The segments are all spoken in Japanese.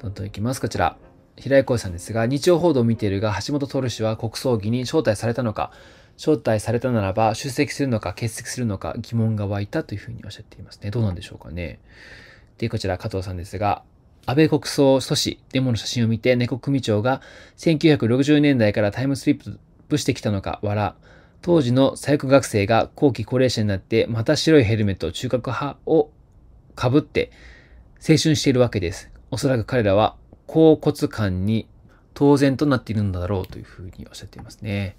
どんどんいきます。こちら。平井浩さんですが、日曜報道を見ているが、橋本徹氏は国葬儀に招待されたのか、招待されたならば出席するのか欠席するのか疑問が湧いたというふうにおっしゃっていますね。どうなんでしょうかね。で、こちら加藤さんですが、安倍国葬阻止デモの写真を見て猫組長が1960年代からタイムスリップしてきたのか笑当時の左翼学生が後期高齢者になってまた白いヘルメット中核派をかぶって青春しているわけです。おそらく彼らは甲骨感に当然となっているのだろうというふうにおっしゃっていますね。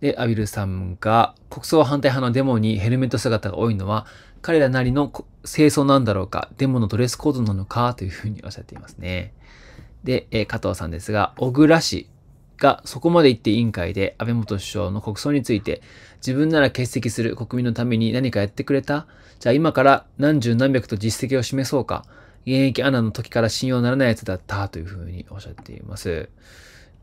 で、アビルさんが国葬反対派のデモにヘルメット姿が多いのは彼らなりの清掃なんだろうか、デモのドレスコードなのかというふうにおっしゃっていますね。で、え加藤さんですが、小倉氏がそこまで言って委員会で安倍元首相の国葬について自分なら欠席する国民のために何かやってくれたじゃあ今から何十何百と実績を示そうか現役アナの時から信用ならないやつだったというふうにおっしゃっています。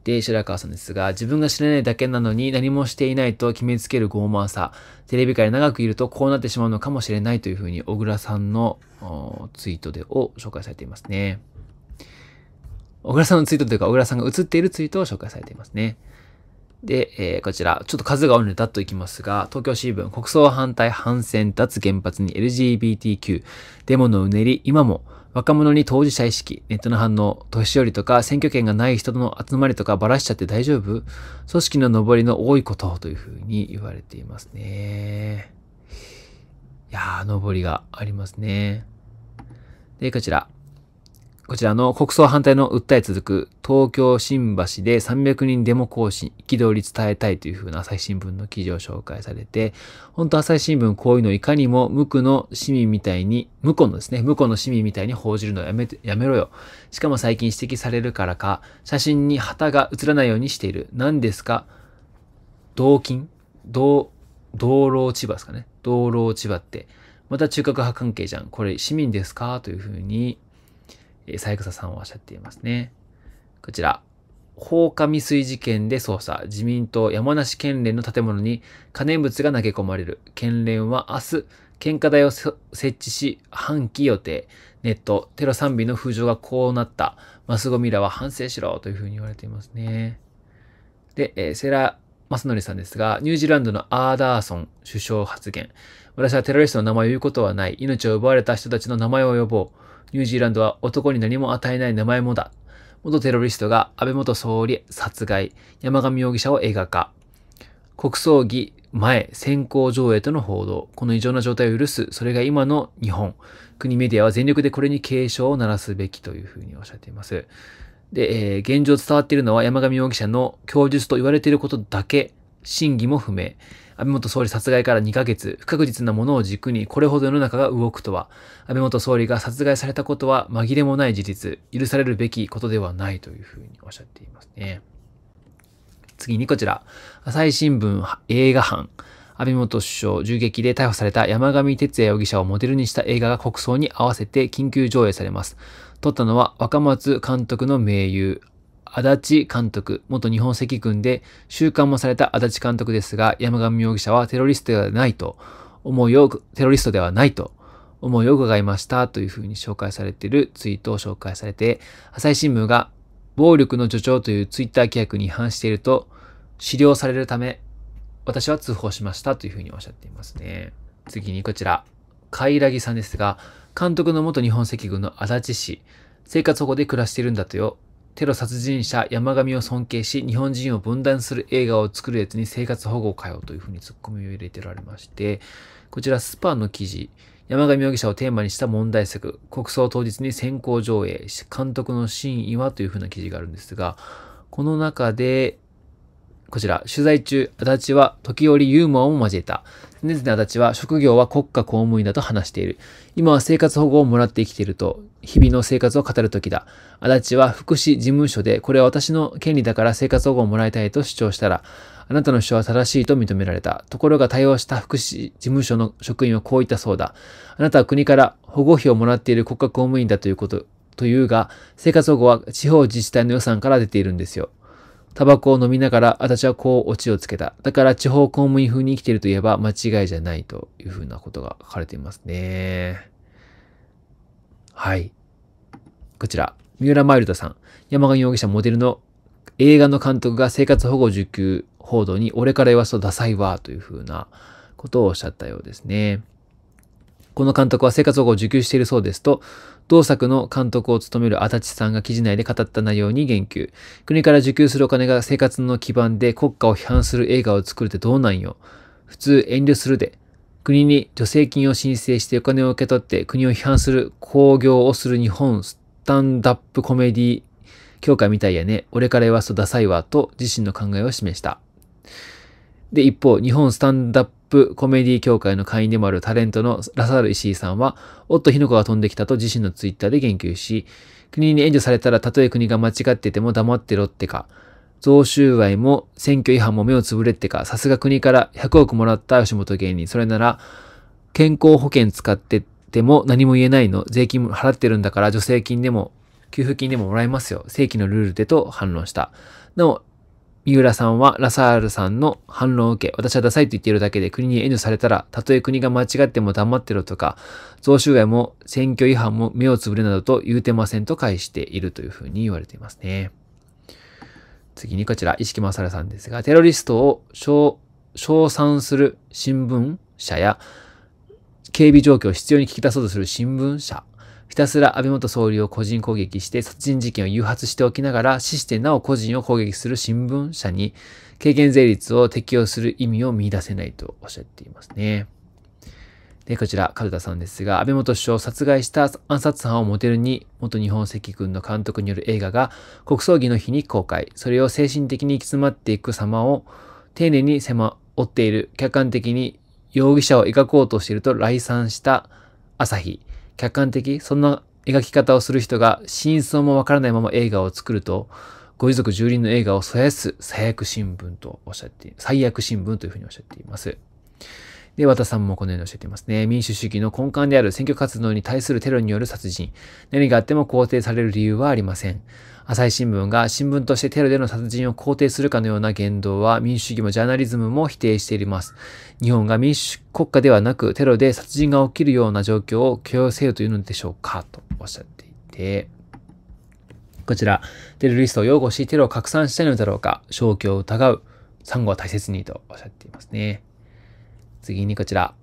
で、白川さんですが、自分が知らないだけなのに何もしていないと決めつける傲慢さ、テレビ界に長くいるとこうなってしまうのかもしれないというふうに小倉さんのツイートでを紹介されていますね。小倉さんのツイートというか、小倉さんが映っているツイートを紹介されていますね。で、えー、こちら、ちょっと数が多いのでだっといきますが、東京新聞、国葬反対反戦、脱原発に LGBTQ、デモのうねり、今も、若者に当事者意識、ネットの反応、年寄りとか選挙権がない人との集まりとかばらしちゃって大丈夫組織の上りの多いことというふうに言われていますね。いやー、上りがありますね。で、こちら。こちらの国葬反対の訴え続く東京新橋で300人デモ行進、憤り伝えたいというふうな朝日新聞の記事を紹介されて、本当朝日新聞こういうのいかにも無垢の市民みたいに、無垢のですね、無垢の市民みたいに報じるのやめて、やめろよ。しかも最近指摘されるからか、写真に旗が映らないようにしている。何ですか同金道、道路千葉ですかね。道路千葉って。また中核派関係じゃん。これ市民ですかというふうにえー、三枝さんはおっしゃっていますね。こちら、放火未遂事件で捜査、自民党山梨県連の建物に可燃物が投げ込まれる。県連は明日、献花台を設置し、半旗予定。ネット、テロ賛美の風情がこうなった。マスゴミらは反省しろ。というふうに言われていますね。で、えー、セラ・マスノリさんですが、ニュージーランドのアーダーソン首相発言。私はテロリストの名前を言うことはない。命を奪われた人たちの名前を呼ぼう。ニュージーランドは男に何も与えない名前もだ。元テロリストが安倍元総理殺害、山上容疑者を映画化。国葬儀前、先行上映との報道。この異常な状態を許す。それが今の日本。国メディアは全力でこれに警鐘を鳴らすべきというふうにおっしゃっています。で、えー、現状伝わっているのは山上容疑者の供述と言われていることだけ真偽も不明。安倍元総理殺害から2ヶ月、不確実なものを軸にこれほど世の中が動くとは、安倍元総理が殺害されたことは紛れもない事実、許されるべきことではないというふうにおっしゃっていますね。次にこちら、朝日新聞映画班。安倍元首相銃撃で逮捕された山上哲也容疑者をモデルにした映画が国葬に合わせて緊急上映されます。撮ったのは若松監督の名優、足立監督、元日本赤軍で収監もされた足立監督ですが、山上容疑者はテロリストではないと思いを、テロリストではないと思いを伺いましたというふうに紹介されているツイートを紹介されて、朝日新聞が暴力の助長というツイッター規約に違反していると、資料されるため、私は通報しましたというふうにおっしゃっていますね。次にこちら、カイラギさんですが、監督の元日本赤軍の足立市、生活保護で暮らしているんだとよ。テロ殺人者山上を尊敬し、日本人を分断する映画を作るやつに生活保護をかよというふうにツッコミを入れてられまして、こちらスパンの記事、山上容疑者をテーマにした問題作、国葬当日に先行上映、監督の真意はというふうな記事があるんですが、この中で、こちら、取材中、足立は時折ユーモアも交えた。常々足立は職業は国家公務員だと話している。今は生活保護をもらって生きていると、日々の生活を語る時だ。足立は福祉事務所で、これは私の権利だから生活保護をもらいたいと主張したら、あなたの主張は正しいと認められた。ところが対応した福祉事務所の職員はこう言ったそうだ。あなたは国から保護費をもらっている国家公務員だということ、というが、生活保護は地方自治体の予算から出ているんですよ。タバコを飲みながら私はこうオチをつけた。だから地方公務員風に生きていると言えば間違いじゃないというふうなことが書かれていますね。はい。こちら。三浦マイルドさん。山上容疑者モデルの映画の監督が生活保護受給報道に俺から言わすとダサいわというふうなことをおっしゃったようですね。この監督は生活保護を受給しているそうですと、同作の監督を務める足立さんが記事内で語った内容に言及。国から受給するお金が生活の基盤で国家を批判する映画を作るってどうなんよ。普通遠慮するで。国に助成金を申請してお金を受け取って国を批判する興行をする日本スタンダップコメディ協会みたいやね。俺から言わすとダサいわ。と自身の考えを示した。で、一方、日本スタンダッププコメディ協会の会員でもあるタレントのラサール石井さんは、夫日の子が飛んできたと自身のツイッターで言及し、国に援助されたらたとえ国が間違ってても黙ってろってか、贈収賄も選挙違反も目をつぶれってか、さすが国から100億もらった吉本芸人、それなら健康保険使ってても何も言えないの、税金も払ってるんだから助成金でも給付金でももらえますよ。正規のルールでと反論した。なお、三浦さんはラサールさんの反論を受け、私はダサいと言っているだけで国に援助されたら、たとえ国が間違っても黙ってろとか、贈収賄も選挙違反も目をつぶれなどと言うてませんと返しているというふうに言われていますね。次にこちら、石木正さんですが、テロリストを称賛する新聞社や、警備状況を必要に聞き出そうとする新聞社ひたすら安倍元総理を個人攻撃して殺人事件を誘発しておきながら死してなお個人を攻撃する新聞社に軽減税率を適用する意味を見出せないとおっしゃっていますね。で、こちら、角田さんですが、安倍元首相を殺害した暗殺犯をモデルに、元日本赤軍の監督による映画が国葬儀の日に公開、それを精神的に行き詰まっていく様を丁寧に迫っている、客観的に容疑者を描こうとしていると来賛した朝日。客観的、そんな描き方をする人が真相もわからないまま映画を作ると、ご遺族住人の映画をそやす最悪新聞とおっしゃって、最悪新聞というふうにおっしゃっています。で、和田さんもこのように教えていますね。民主主義の根幹である選挙活動に対するテロによる殺人。何があっても肯定される理由はありません。朝日新聞が新聞としてテロでの殺人を肯定するかのような言動は民主主義もジャーナリズムも否定しています。日本が民主国家ではなくテロで殺人が起きるような状況を許容せよというのでしょうかとおっしゃっていて。こちら、テロリストを擁護しテロを拡散したいのだろうか、消去を疑う、産後は大切にとおっしゃっていますね。次にこちら。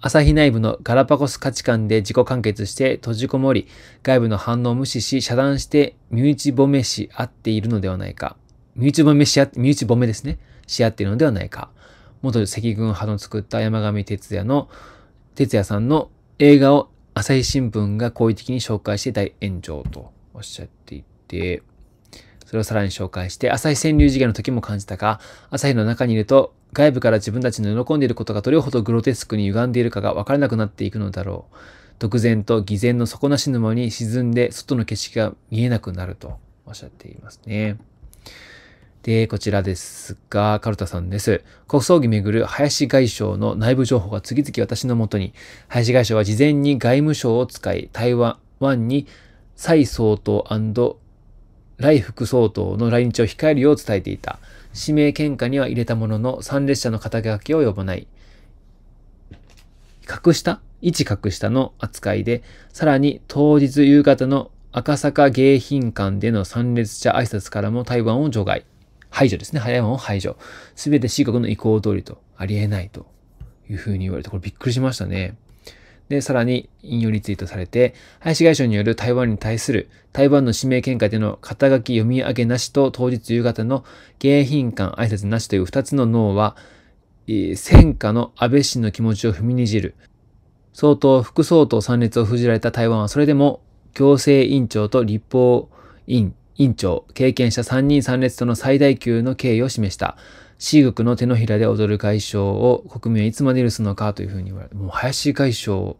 朝日内部のガラパゴス価値観で自己完結して閉じこもり、外部の反応を無視し遮断して身内褒めし合っているのではないか。身内褒めし合って、身内褒めですね。し合っているのではないか。元赤軍派の作った山上哲也の、哲也さんの映画を朝日新聞が好意的に紹介して大炎上とおっしゃっていて、それをさらに紹介して、朝日川柳事件の時も感じたが、朝日の中にいると外部から自分たちの喜んでいることがどれほどグロテスクに歪んでいるかが分からなくなっていくのだろう。独善と偽善の底なし沼に沈んで外の景色が見えなくなるとおっしゃっていますね。で、こちらですが、カルタさんです。国葬儀めぐる林外相の内部情報が次々私のもとに、林外相は事前に外務省を使い、台湾に蔡総統来副総統の来日を控えるよう伝えていた。指名喧嘩には入れたものの、参列者の肩書きを呼ばない。格下置格下の扱いで、さらに当日夕方の赤坂迎賓館での参列者挨拶からも台湾を除外。排除ですね。台湾を排除。すべて四国の意向通りと、ありえないというふうに言われて、これびっくりしましたね。で、さらに引用リツイートされて、林外相による台湾に対する台湾の指名見解での肩書き読み上げなしと当日夕方の迎賓館挨拶なしという二つの脳は、戦火の安倍氏の気持ちを踏みにじる。総統、副総統参列を封じられた台湾はそれでも行政委員長と立法委員長、経験者3人参列との最大級の敬意を示した。シーグの手のひらで踊る解消を国民はいつまで許すのかというふうに言われて、もう林解消、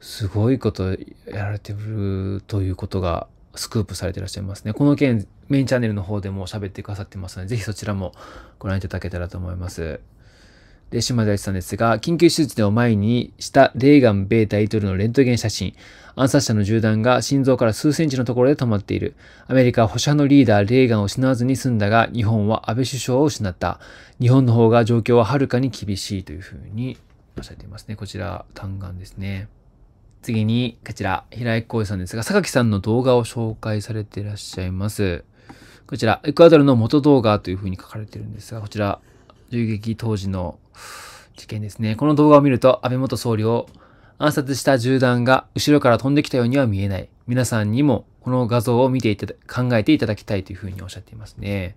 すごいことやられてるということがスクープされてらっしゃいますね。この件、メインチャンネルの方でも喋ってくださってますので、ぜひそちらもご覧いただけたらと思います。で、島大地さんですが、緊急手術を前にしたレーガン米大統領のレントゲン写真。暗殺者の銃弾が心臓から数センチのところで止まっている。アメリカは保守派のリーダー、レーガンを失わずに済んだが、日本は安倍首相を失った。日本の方が状況ははるかに厳しいというふうにおっしゃっていますね。こちら、単眼ですね。次に、こちら、平井浩二さんですが、榊さんの動画を紹介されていらっしゃいます。こちら、エクアドルの元動画というふうに書かれているんですが、こちら、銃撃当時の事件ですね。この動画を見ると安倍元総理を暗殺した銃弾が後ろから飛んできたようには見えない。皆さんにもこの画像を見ていただ、考えていただきたいというふうにおっしゃっていますね。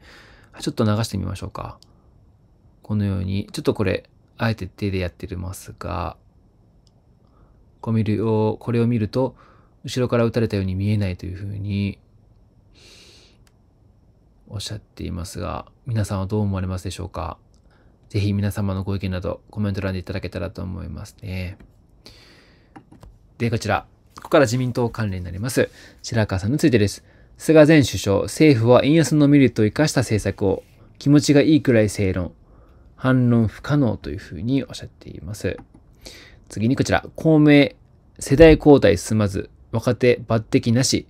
ちょっと流してみましょうか。このように、ちょっとこれ、あえて手でやってますが、これをこれを見ると、後ろから撃たれたように見えないというふうにおっしゃっていますが、皆さんはどう思われますでしょうかぜひ皆様のご意見などコメント欄でいただけたらと思いますね。で、こちら。ここから自民党関連になります。白川さんについてです。菅前首相、政府は円安のメリットを生かした政策を、気持ちがいいくらい正論、反論不可能というふうにおっしゃっています。次にこちら、公明、世代交代進まず、若手抜擢なし、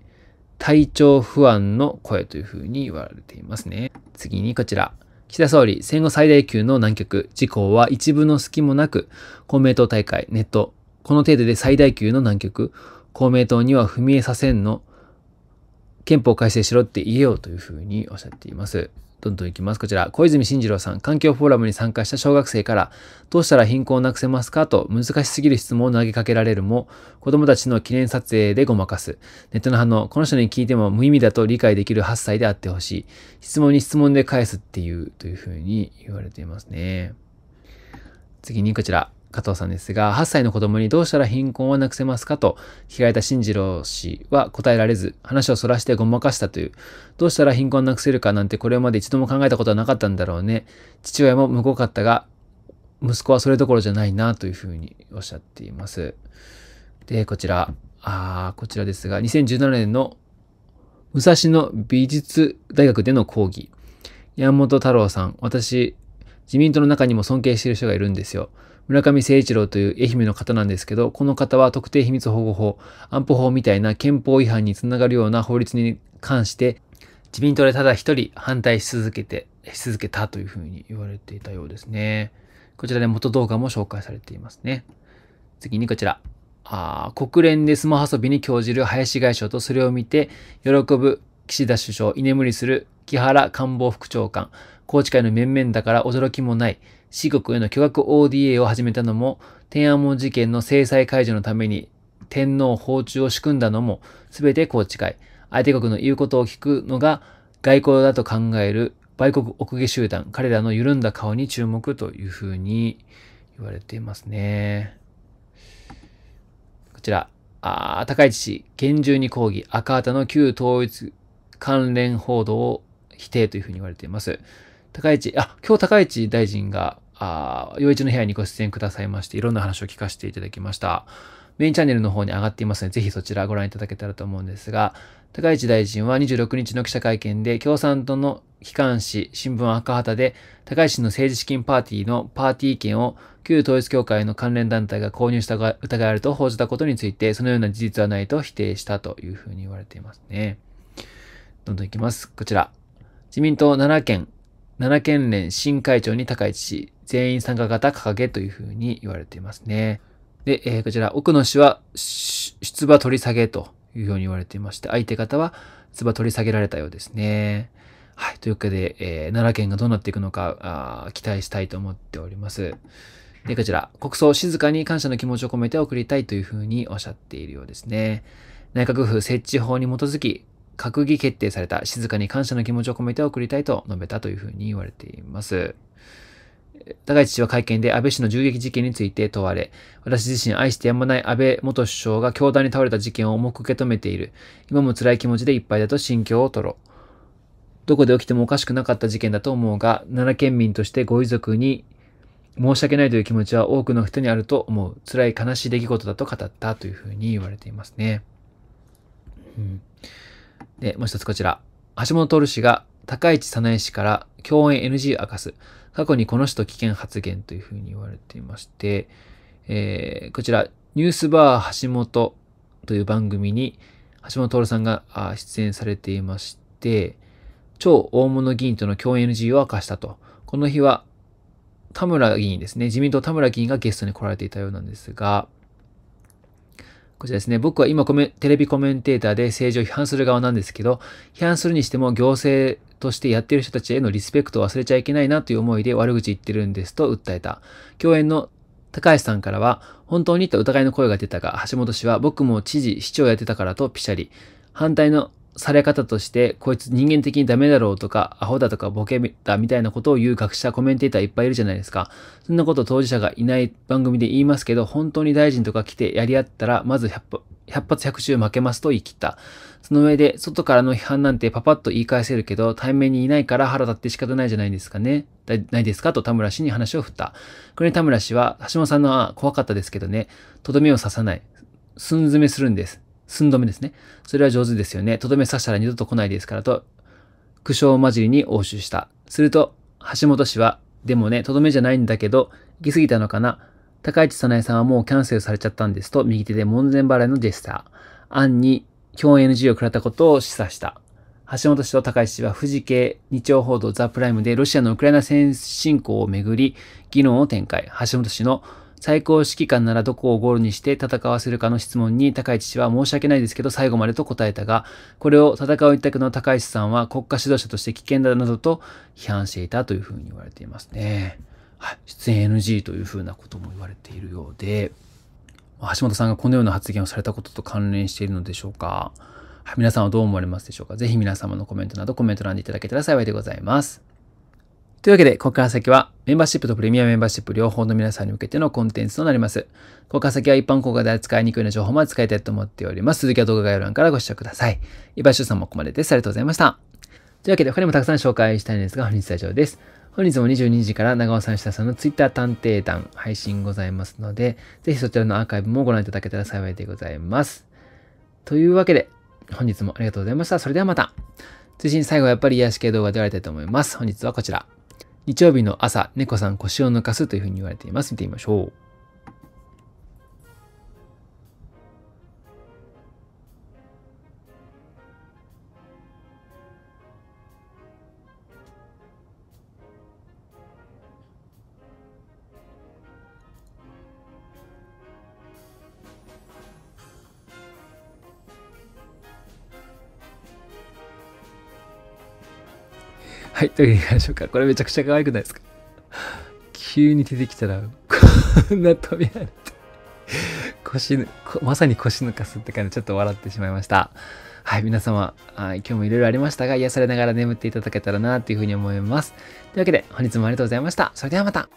体調不安の声というふうに言われていますね。次にこちら、岸田総理、戦後最大級の難局、事項は一部の隙もなく、公明党大会、ネット、この程度で最大級の難局、公明党には踏み絵させんの、憲法改正しろって言えよというふうにおっしゃっています。どんどんいきます。こちら、小泉進次郎さん、環境フォーラムに参加した小学生から、どうしたら貧困をなくせますかと難しすぎる質問を投げかけられるも、子供たちの記念撮影でごまかす。ネットの反応、この人に聞いても無意味だと理解できる8歳であってほしい。質問に質問で返すっていう、というふうに言われていますね。次にこちら、加藤さんですが、8歳の子供にどうしたら貧困をなくせますかと聞かれた進次郎氏は答えられず、話をそらしてごまかしたという、どうしたら貧困をなくせるかなんてこれまで一度も考えたことはなかったんだろうね。父親もむごかったが、息子はそれどころじゃないなというふうにおっしゃっています。で、こちら、あこちらですが、2017年の武蔵野美術大学での講義。山本太郎さん、私、自民党の中にも尊敬している人がいるんですよ。村上誠一郎という愛媛の方なんですけど、この方は特定秘密保護法、安保法みたいな憲法違反につながるような法律に関して、自民党でただ一人反対し続けて、し続けたというふうに言われていたようですね。こちらで元動画も紹介されていますね。次にこちら。あ国連でスマホ遊びに興じる林外相とそれを見て喜ぶ岸田首相、居眠りする木原官房副長官、宏池会の面々だから驚きもない、四国への巨額 ODA を始めたのも、天安門事件の制裁解除のために天皇訪中を仕組んだのも、すべて宏池会。相手国の言うことを聞くのが外交だと考える売国奥義集団。彼らの緩んだ顔に注目というふうに言われていますね。こちら。あ高市氏、厳重に抗議。赤旗の旧統一関連報道を否定というふうに言われています。高市、あ、今日高市大臣が、あ洋一の部屋にご出演くださいまして、いろんな話を聞かせていただきました。メインチャンネルの方に上がっていますので、ぜひそちらご覧いただけたらと思うんですが、高市大臣は26日の記者会見で、共産党の機関紙、新聞赤旗で、高市の政治資金パーティーのパーティー券を旧統一協会の関連団体が購入したが疑われると報じたことについて、そのような事実はないと否定したというふうに言われていますね。どんどんいきます。こちら。自民党7県、奈良県連新会長に高市氏、全員参加型掲げというふうに言われていますね。で、えー、こちら、奥野氏は出馬取り下げというように言われていまして、相手方は出馬取り下げられたようですね。はい。というわけで、えー、奈良県がどうなっていくのかあ、期待したいと思っております。で、こちら、国葬静かに感謝の気持ちを込めて送りたいというふうにおっしゃっているようですね。内閣府設置法に基づき、閣議決定された静かに感謝の気持ちを込めて送りたいと述べたというふうに言われています。高市氏は会見で安倍氏の銃撃事件について問われ、私自身愛してやまない安倍元首相が凶弾に倒れた事件を重く受け止めている。今も辛い気持ちでいっぱいだと心境を吐露。どこで起きてもおかしくなかった事件だと思うが、奈良県民としてご遺族に申し訳ないという気持ちは多くの人にあると思う。辛い悲しい出来事だと語ったというふうに言われていますね。うんで、もう一つこちら。橋本徹氏が高市早苗氏から共演 NG を明かす。過去にこの人危険発言というふうに言われていまして、えー、こちら、ニュースバー橋本という番組に橋本徹さんが出演されていまして、超大物議員との共演 NG を明かしたと。この日は田村議員ですね、自民党田村議員がゲストに来られていたようなんですが、こちらですね、僕は今テレビコメンテーターで政治を批判する側なんですけど、批判するにしても行政としてやってる人たちへのリスペクトを忘れちゃいけないなという思いで悪口言ってるんですと訴えた。共演の高橋さんからは、本当にと疑いの声が出たが、橋本氏は僕も知事、市長やってたからとピシャリ。反対のされ方として、こいつ人間的にダメだろうとか、アホだとかボケだみたいなことを言う学者、コメンテーターいっぱいいるじゃないですか。そんなこと当事者がいない番組で言いますけど、本当に大臣とか来てやり合ったら、まず100発100中負けますと言い切った。その上で、外からの批判なんてパパッと言い返せるけど、対面にいないから腹立って仕方ないじゃないですかね。ないですかと田村氏に話を振った。これに田村氏は、橋本さんのは怖かったですけどね、とどめを刺さない。寸詰めするんです。寸止めですね。それは上手ですよね。とどめ刺したら二度と来ないですからと、苦笑交じりに応酬した。すると、橋本氏は、でもね、とどめじゃないんだけど、行き過ぎたのかな。高市早苗さんはもうキャンセルされちゃったんですと、右手で門前払いのジェスター。案に、共演 NG を食らったことを示唆した。橋本氏と高市氏は富士系日曜報道ザ・プライムでロシアのウクライナ戦侵攻をめぐり議論を展開。橋本氏の最高指揮官ならどこをゴールにして戦わせるかの質問に高市氏は申し訳ないですけど最後までと答えたが、これを戦う一択の高市さんは国家指導者として危険だなどと批判していたというふうに言われていますね。はい、出演 NG というふうなことも言われているようで、橋本さんがこのような発言をされたことと関連しているのでしょうか。はい、皆さんはどう思われますでしょうか。ぜひ皆様のコメントなどコメント欄でいただけたら幸いでございます。というわけで、ここから先はメンバーシップとプレミアメンバーシップ両方の皆さんに向けてのコンテンツとなります。ここから先は一般公開で扱いにくいな情報まで使いたいと思っております。続きは動画概要欄からご視聴ください。岩井修さんもここまでです。ありがとうございました。というわけで、他にもたくさん紹介したいんですが、本日は以上です。本日も22時から長尾さん、下さんの Twitter 探偵団配信ございますので、ぜひそちらのアーカイブもご覧いただけたら幸いでございます。というわけで、本日もありがとうございました。それではまた。通信最後はやっぱり癒し系動画で終わりたいと思います。本日はこちら。日曜日の朝、猫さん腰を抜かすというふうに言われています。見てみましょう。はい、というわけでいきましょうか。これめちゃくちゃ可愛くないですか急に出てきたら、こんな飛び跳ねて。腰ぬ、まさに腰抜かすって感じでちょっと笑ってしまいました。はい、皆様、はい、今日もいろいろありましたが、癒されながら眠っていただけたらなというふうに思います。というわけで、本日もありがとうございました。それではまた。